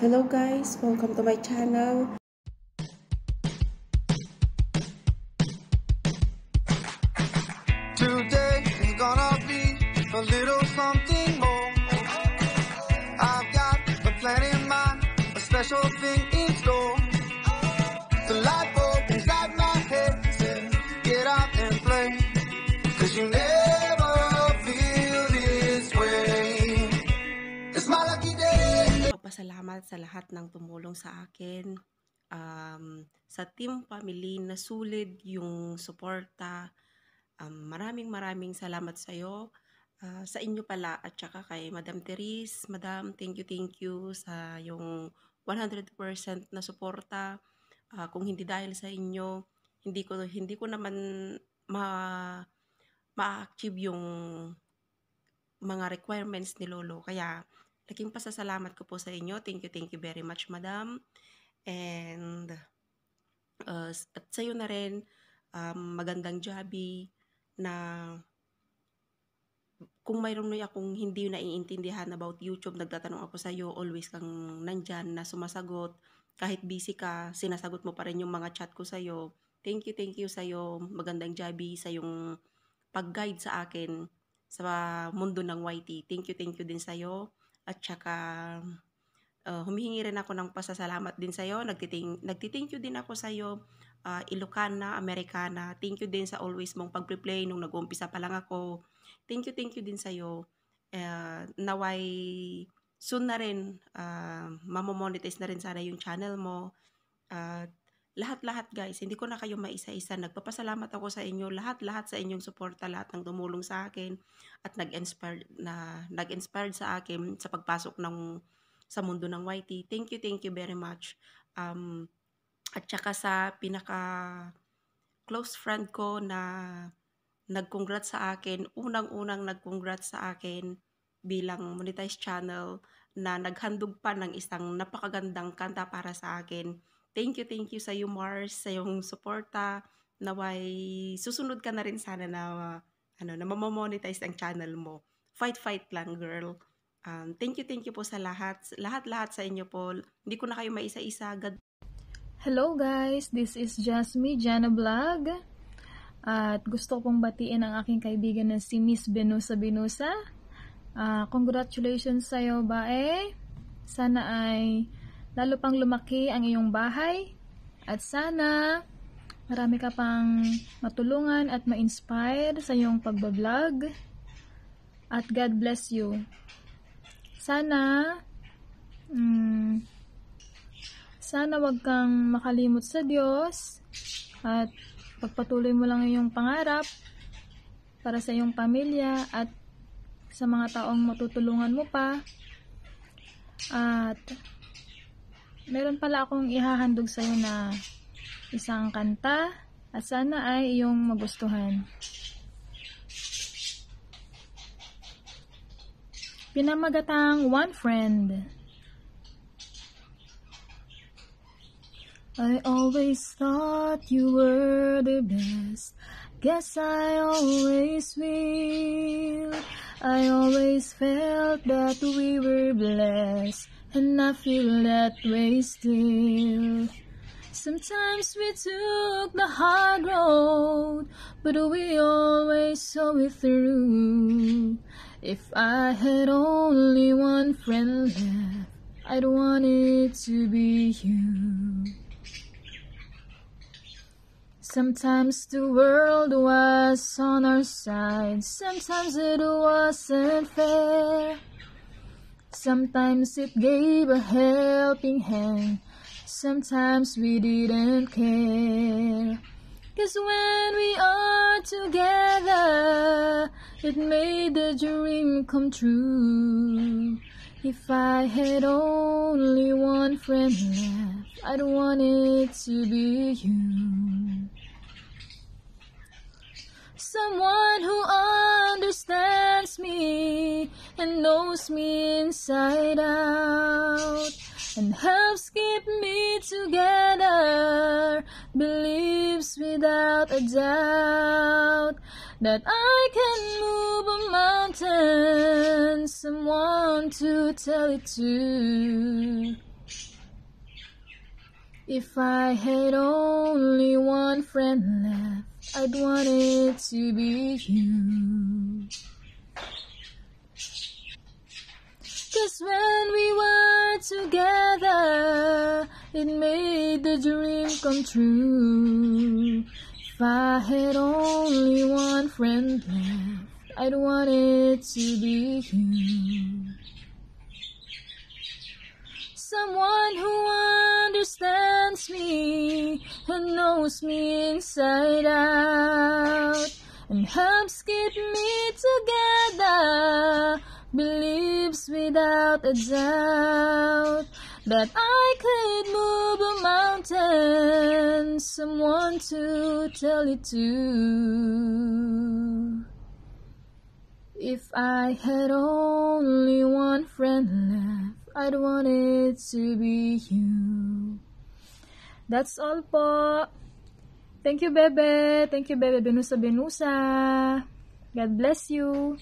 hello guys welcome to my channel today is gonna be a little something more i've got a plan in mind a special thing in store the light bulb inside my head says get out and play cause you never nagpapasalamat sa lahat ng tumulong sa akin. Um, sa team family na sulit yung suporta. Um, maraming maraming salamat sa iyo. Uh, ah, sa inyo pala at saka kay Madam Therese. Madam, thank you, thank you sa yung 100% na suporta. Uh, kung hindi dahil sa inyo, hindi ko hindi ko naman ma ma-achieve yung mga requirements ni Lolo. Kaya Laking pasasalamat ko po sa inyo. Thank you, thank you very much, madam. And uh, at sa'yo na rin, um, magandang jobby na kung mayroon na akong hindi naiintindihan about YouTube, nagtatanong ako sa iyo, always kang nandyan na sumasagot. Kahit busy ka, sinasagot mo pa rin yung mga chat ko sa iyo. Thank you, thank you sa sa'yo. Magandang jabi sa yung pag-guide sa akin sa mundo ng YT. Thank you, thank you din sa sa'yo. At saka, uh, humihingi rin ako ng pasasalamat din sa'yo. Nagtiting, nagtiting you din ako sa'yo, uh, Ilocana, Americana. Thank you din sa always mong pagpe-play nung nag uumpisa pa lang ako. Thank you, thank you din sa'yo. Uh, naway, soon na rin, uh, mamomonetize na rin sana yung channel mo. Lahat-lahat guys, hindi ko na kayo maisa-isa. Nagpapasalamat ako sa inyo, lahat-lahat sa inyong suporta, lahat ng dumulong sa akin at nag-inspire na nag-inspired sa akin sa pagpasok ng sa mundo ng YT. Thank you, thank you very much. Um, at saka sa pinaka close friend ko na nag-congrats sa akin, unang-unang nag-congrats sa akin bilang monetized channel na naghandog pa ng isang napakagandang kanta para sa akin Thank you, thank you sa iyo, Mars, sa iyong suporta. Naway, susunod ka na rin sana na, ano, na mamonetize ang channel mo. Fight, fight lang, girl. Um, thank you, thank you po sa lahat. Lahat-lahat sa inyo po. Hindi ko na kayo maisa-isa. God... Hello guys, this is Jasmine Jana Vlog. At gusto kong batiin ang aking kaibigan na si Miss Benusa Benusa. Uh, congratulations sa'yo, bae. Sana ay lalo pang lumaki ang iyong bahay at sana marami ka pang matulungan at ma-inspire sa iyong pagbablog at God bless you. Sana mm, sana wag kang makalimot sa Diyos at pagpatuloy mo lang iyong pangarap para sa iyong pamilya at sa mga taong matutulungan mo pa at meron pala akong ihahandog sa'yo na isang kanta at sana ay iyong magustuhan. Pinamagatang One Friend I always thought you were the best Guess I always will I always felt that we were blessed and I feel that way still. Sometimes we took the hard road, but we always saw it through. If I had only one friend left, I'd want it to be you. Sometimes the world was on our side, sometimes it wasn't fair. Sometimes it gave a helping hand, sometimes we didn't care. Cause when we are together, it made the dream come true. If I had only one friend left, I'd want it to be you. Someone who understands me and knows me inside out and helps keep me together believes without a doubt that I can move a mountain someone to tell it to if I had only one friend left I'd want it to be you Cause when we were together, it made the dream come true. If I had only one friend left, I'd want it to be you. Someone who understands me and knows me inside out and helps keep me together. Believe without a doubt that I could move a mountain, someone to tell it to. If I had only one friend left, I'd want it to be you. That's all po. Thank you, Bebe. Thank you, Bebe Benusa Benusa. God bless you.